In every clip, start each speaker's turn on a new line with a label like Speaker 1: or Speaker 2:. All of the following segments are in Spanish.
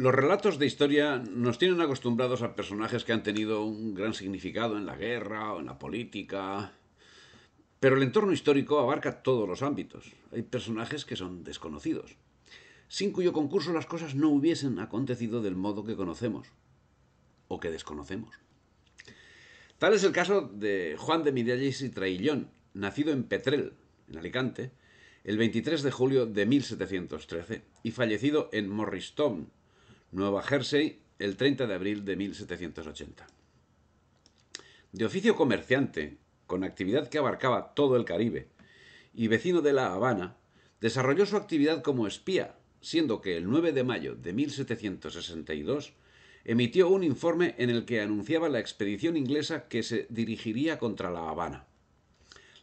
Speaker 1: Los relatos de historia nos tienen acostumbrados a personajes que han tenido un gran significado en la guerra o en la política. Pero el entorno histórico abarca todos los ámbitos. Hay personajes que son desconocidos, sin cuyo concurso las cosas no hubiesen acontecido del modo que conocemos o que desconocemos. Tal es el caso de Juan de Miralles y Traillón, nacido en Petrel, en Alicante, el 23 de julio de 1713 y fallecido en Morristón. Nueva Jersey, el 30 de abril de 1780. De oficio comerciante, con actividad que abarcaba todo el Caribe, y vecino de La Habana, desarrolló su actividad como espía, siendo que el 9 de mayo de 1762 emitió un informe en el que anunciaba la expedición inglesa que se dirigiría contra La Habana.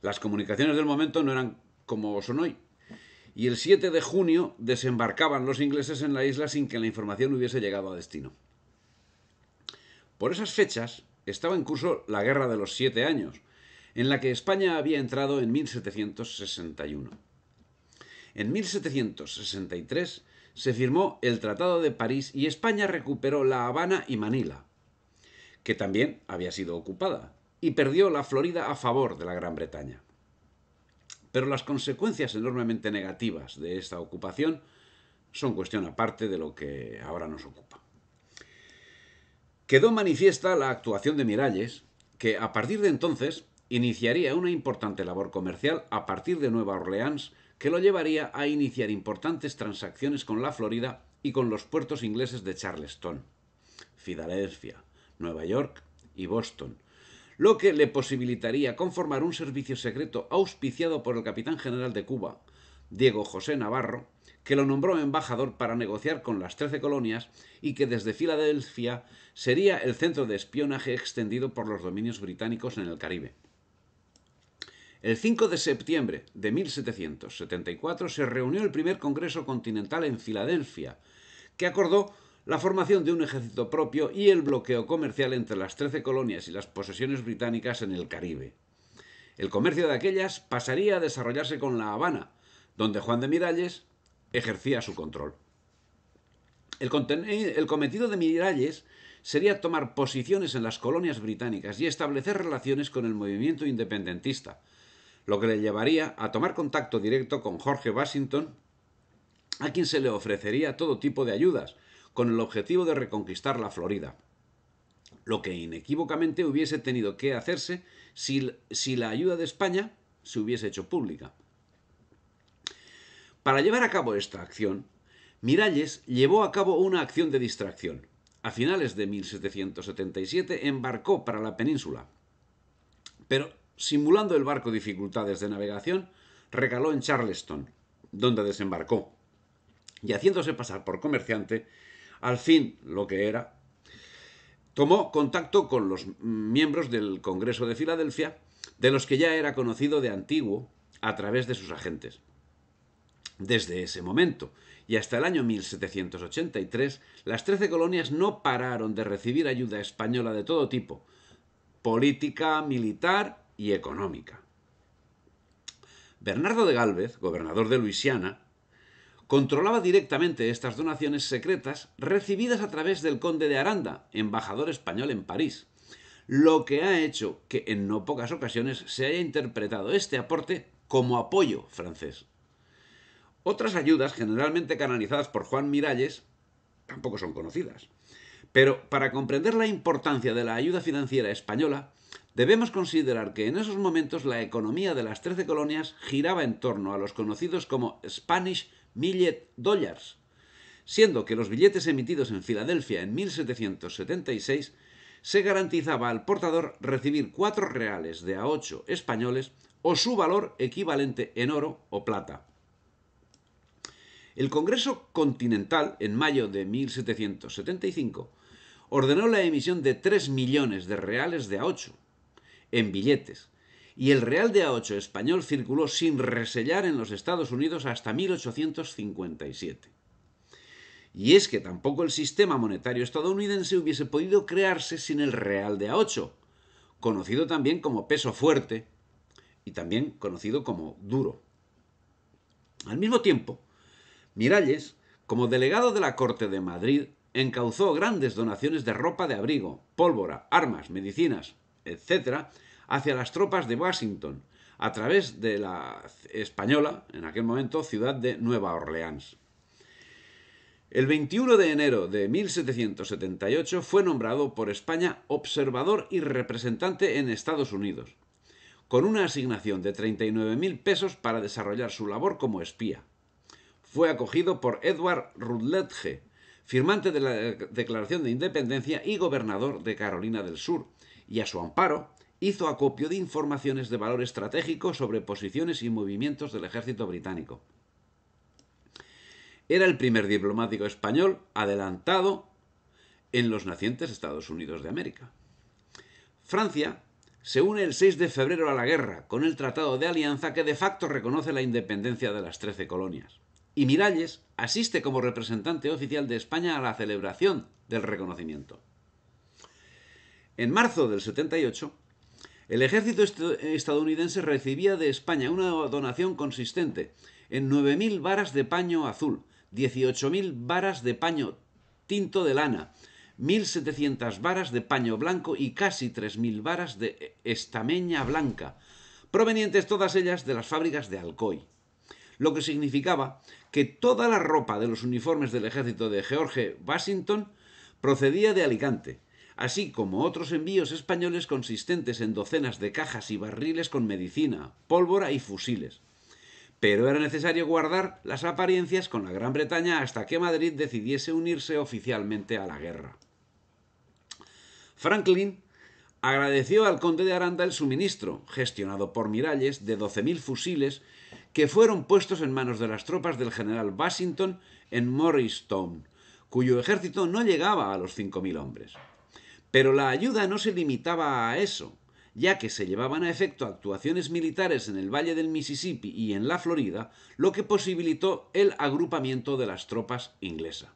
Speaker 1: Las comunicaciones del momento no eran como son hoy, y el 7 de junio desembarcaban los ingleses en la isla sin que la información hubiese llegado a destino. Por esas fechas estaba en curso la Guerra de los Siete Años, en la que España había entrado en 1761. En 1763 se firmó el Tratado de París y España recuperó La Habana y Manila, que también había sido ocupada, y perdió la Florida a favor de la Gran Bretaña. Pero las consecuencias enormemente negativas de esta ocupación son cuestión aparte de lo que ahora nos ocupa. Quedó manifiesta la actuación de Miralles, que a partir de entonces iniciaría una importante labor comercial a partir de Nueva Orleans que lo llevaría a iniciar importantes transacciones con la Florida y con los puertos ingleses de Charleston, Filadelfia, Nueva York y Boston, lo que le posibilitaría conformar un servicio secreto auspiciado por el capitán general de Cuba, Diego José Navarro, que lo nombró embajador para negociar con las Trece Colonias y que desde Filadelfia sería el centro de espionaje extendido por los dominios británicos en el Caribe. El 5 de septiembre de 1774 se reunió el primer Congreso Continental en Filadelfia, que acordó la formación de un ejército propio y el bloqueo comercial entre las trece colonias y las posesiones británicas en el Caribe. El comercio de aquellas pasaría a desarrollarse con La Habana, donde Juan de Miralles ejercía su control. El, el cometido de Miralles sería tomar posiciones en las colonias británicas y establecer relaciones con el movimiento independentista, lo que le llevaría a tomar contacto directo con Jorge Washington, a quien se le ofrecería todo tipo de ayudas, con el objetivo de reconquistar la Florida, lo que inequívocamente hubiese tenido que hacerse si, si la ayuda de España se hubiese hecho pública. Para llevar a cabo esta acción, Miralles llevó a cabo una acción de distracción. A finales de 1777 embarcó para la península, pero simulando el barco dificultades de navegación, ...regaló en Charleston, donde desembarcó, y haciéndose pasar por comerciante, al fin lo que era, tomó contacto con los miembros del Congreso de Filadelfia, de los que ya era conocido de antiguo a través de sus agentes. Desde ese momento y hasta el año 1783, las trece colonias no pararon de recibir ayuda española de todo tipo, política, militar y económica. Bernardo de Galvez, gobernador de Luisiana, controlaba directamente estas donaciones secretas recibidas a través del conde de Aranda, embajador español en París, lo que ha hecho que en no pocas ocasiones se haya interpretado este aporte como apoyo francés. Otras ayudas, generalmente canalizadas por Juan Miralles, tampoco son conocidas. Pero para comprender la importancia de la ayuda financiera española, debemos considerar que en esos momentos la economía de las Trece Colonias giraba en torno a los conocidos como Spanish millet dólares, siendo que los billetes emitidos en Filadelfia en 1776 se garantizaba al portador recibir cuatro reales de a ocho españoles o su valor equivalente en oro o plata. El Congreso Continental, en mayo de 1775, ordenó la emisión de 3 millones de reales de a 8 en billetes, y el Real de A8 español circuló sin resellar en los Estados Unidos hasta 1857. Y es que tampoco el sistema monetario estadounidense hubiese podido crearse sin el Real de A8, conocido también como peso fuerte y también conocido como duro. Al mismo tiempo, Miralles, como delegado de la Corte de Madrid, encauzó grandes donaciones de ropa de abrigo, pólvora, armas, medicinas, etc., hacia las tropas de Washington, a través de la española, en aquel momento, ciudad de Nueva Orleans. El 21 de enero de 1778 fue nombrado por España observador y representante en Estados Unidos, con una asignación de 39.000 pesos para desarrollar su labor como espía. Fue acogido por Edward Rutledge, firmante de la Declaración de Independencia y gobernador de Carolina del Sur, y a su amparo hizo acopio de informaciones de valor estratégico sobre posiciones y movimientos del ejército británico. Era el primer diplomático español adelantado en los nacientes Estados Unidos de América. Francia se une el 6 de febrero a la guerra con el Tratado de Alianza que de facto reconoce la independencia de las Trece Colonias. Y Miralles asiste como representante oficial de España a la celebración del reconocimiento. En marzo del 78, el ejército estadounidense recibía de España una donación consistente en 9.000 varas de paño azul, 18.000 varas de paño tinto de lana, 1.700 varas de paño blanco y casi 3.000 varas de estameña blanca, provenientes todas ellas de las fábricas de Alcoy. Lo que significaba que toda la ropa de los uniformes del ejército de George Washington procedía de Alicante, así como otros envíos españoles consistentes en docenas de cajas y barriles con medicina, pólvora y fusiles. Pero era necesario guardar las apariencias con la Gran Bretaña hasta que Madrid decidiese unirse oficialmente a la guerra. Franklin agradeció al conde de Aranda el suministro, gestionado por Miralles, de 12.000 fusiles que fueron puestos en manos de las tropas del general Washington en Morristown, cuyo ejército no llegaba a los 5.000 hombres. Pero la ayuda no se limitaba a eso, ya que se llevaban a efecto actuaciones militares en el Valle del Mississippi y en la Florida, lo que posibilitó el agrupamiento de las tropas inglesas.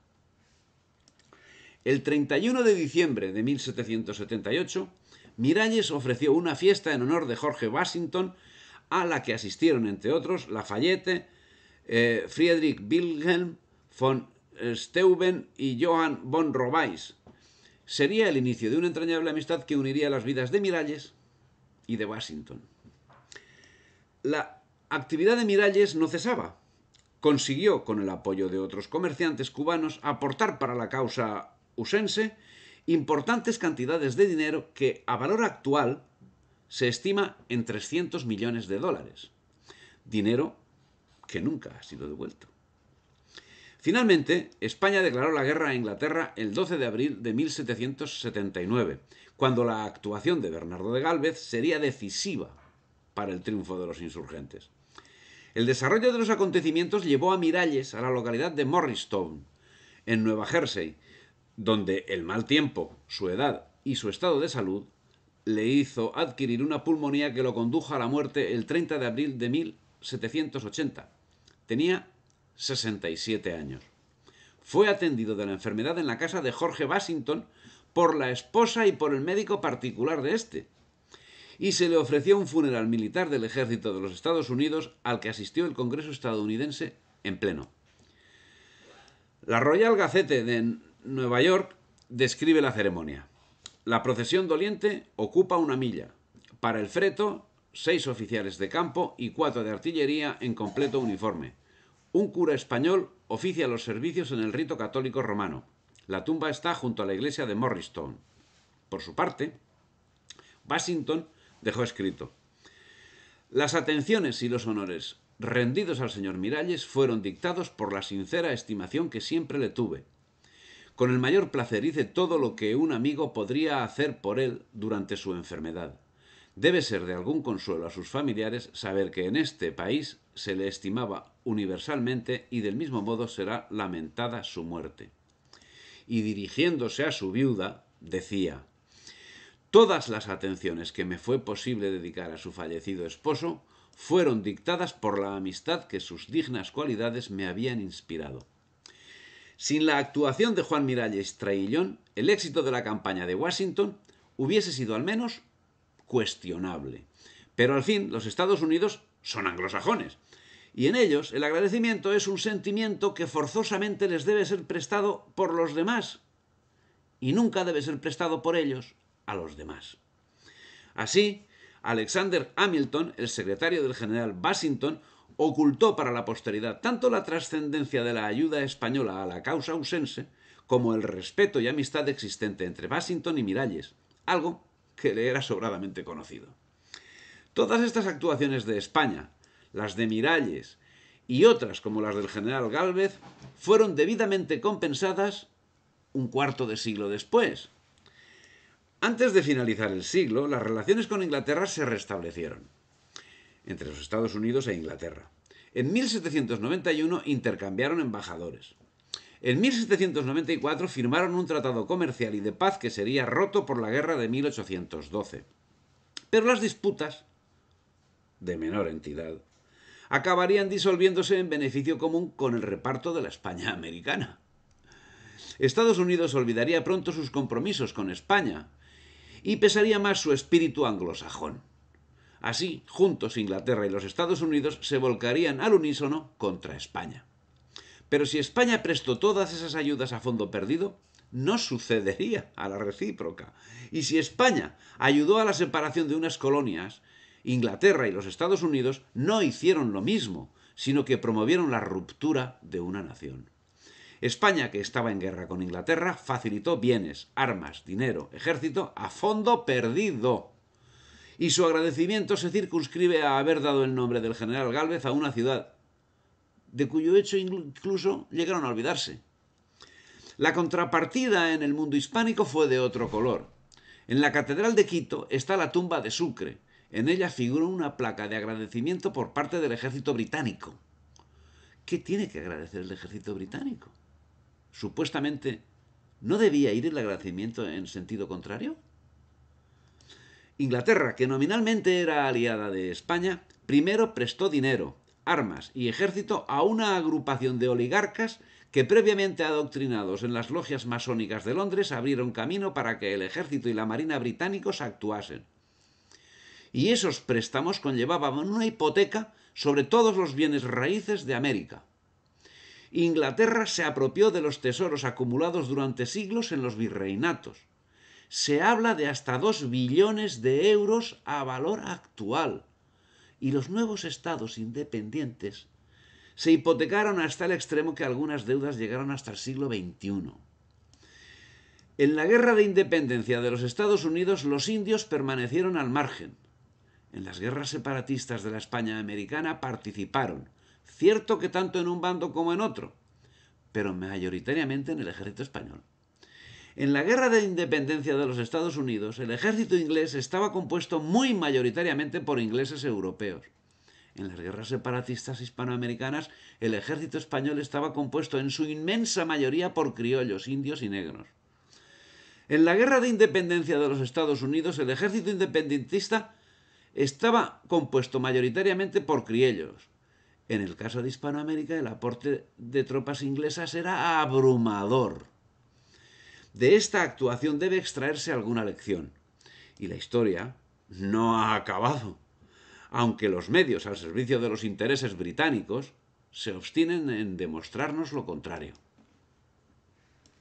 Speaker 1: El 31 de diciembre de 1778, Miralles ofreció una fiesta en honor de Jorge Washington, a la que asistieron, entre otros, Lafayette, eh, Friedrich Wilhelm von Steuben y Johann von Robais, sería el inicio de una entrañable amistad que uniría las vidas de Miralles y de Washington. La actividad de Miralles no cesaba. Consiguió, con el apoyo de otros comerciantes cubanos, aportar para la causa usense importantes cantidades de dinero que, a valor actual, se estima en 300 millones de dólares. Dinero que nunca ha sido devuelto. Finalmente, España declaró la guerra a Inglaterra el 12 de abril de 1779, cuando la actuación de Bernardo de Gálvez sería decisiva para el triunfo de los insurgentes. El desarrollo de los acontecimientos llevó a Miralles a la localidad de Morristown, en Nueva Jersey, donde el mal tiempo, su edad y su estado de salud le hizo adquirir una pulmonía que lo condujo a la muerte el 30 de abril de 1780. Tenía 67 años. Fue atendido de la enfermedad en la casa de Jorge Washington por la esposa y por el médico particular de este. Y se le ofreció un funeral militar del ejército de los Estados Unidos al que asistió el Congreso estadounidense en pleno. La Royal Gazette de Nueva York describe la ceremonia. La procesión doliente ocupa una milla. Para el freto, seis oficiales de campo y cuatro de artillería en completo uniforme. Un cura español oficia los servicios en el rito católico romano. La tumba está junto a la iglesia de Morristown. Por su parte, Washington dejó escrito: Las atenciones y los honores rendidos al señor Miralles fueron dictados por la sincera estimación que siempre le tuve. Con el mayor placer hice todo lo que un amigo podría hacer por él durante su enfermedad. Debe ser de algún consuelo a sus familiares saber que en este país se le estimaba universalmente y del mismo modo será lamentada su muerte. Y dirigiéndose a su viuda, decía, Todas las atenciones que me fue posible dedicar a su fallecido esposo fueron dictadas por la amistad que sus dignas cualidades me habían inspirado. Sin la actuación de Juan Miralles Traillón, el éxito de la campaña de Washington hubiese sido al menos cuestionable. Pero al fin, los Estados Unidos son anglosajones. Y en ellos el agradecimiento es un sentimiento que forzosamente les debe ser prestado por los demás y nunca debe ser prestado por ellos a los demás. Así, Alexander Hamilton, el secretario del general Washington, ocultó para la posteridad tanto la trascendencia de la ayuda española a la causa ausense como el respeto y amistad existente entre Washington y Miralles, algo que le era sobradamente conocido. Todas estas actuaciones de España, las de Miralles y otras como las del general Gálvez, fueron debidamente compensadas un cuarto de siglo después. Antes de finalizar el siglo, las relaciones con Inglaterra se restablecieron entre los Estados Unidos e Inglaterra. En 1791 intercambiaron embajadores. En 1794 firmaron un tratado comercial y de paz que sería roto por la guerra de 1812. Pero las disputas, de menor entidad, acabarían disolviéndose en beneficio común con el reparto de la España americana. Estados Unidos olvidaría pronto sus compromisos con España y pesaría más su espíritu anglosajón. Así, juntos Inglaterra y los Estados Unidos se volcarían al unísono contra España. Pero si España prestó todas esas ayudas a fondo perdido, no sucedería a la recíproca. Y si España ayudó a la separación de unas colonias, Inglaterra y los Estados Unidos no hicieron lo mismo, sino que promovieron la ruptura de una nación. España, que estaba en guerra con Inglaterra, facilitó bienes, armas, dinero, ejército a fondo perdido. Y su agradecimiento se circunscribe a haber dado el nombre del general Gálvez a una ciudad de cuyo hecho incluso llegaron a olvidarse. La contrapartida en el mundo hispánico fue de otro color. En la Catedral de Quito está la tumba de Sucre. En ella figura una placa de agradecimiento por parte del ejército británico. ¿Qué tiene que agradecer el ejército británico? Supuestamente, ¿no debía ir el agradecimiento en sentido contrario? Inglaterra, que nominalmente era aliada de España, primero prestó dinero, armas y ejército a una agrupación de oligarcas que previamente adoctrinados en las logias masónicas de Londres abrieron camino para que el ejército y la marina británicos actuasen. Y esos préstamos conllevaban una hipoteca sobre todos los bienes raíces de América. Inglaterra se apropió de los tesoros acumulados durante siglos en los virreinatos. Se habla de hasta dos billones de euros a valor actual y los nuevos estados independientes se hipotecaron hasta el extremo que algunas deudas llegaron hasta el siglo XXI. En la guerra de independencia de los Estados Unidos los indios permanecieron al margen. En las guerras separatistas de la España americana participaron, cierto que tanto en un bando como en otro, pero mayoritariamente en el ejército español. En la Guerra de Independencia de los Estados Unidos, el ejército inglés estaba compuesto muy mayoritariamente por ingleses europeos. En las guerras separatistas hispanoamericanas, el ejército español estaba compuesto en su inmensa mayoría por criollos, indios y negros. En la Guerra de Independencia de los Estados Unidos, el ejército independentista estaba compuesto mayoritariamente por criollos. En el caso de Hispanoamérica, el aporte de tropas inglesas era abrumador. De esta actuación debe extraerse alguna lección. Y la historia no ha acabado, aunque los medios al servicio de los intereses británicos se obstinen en demostrarnos lo contrario.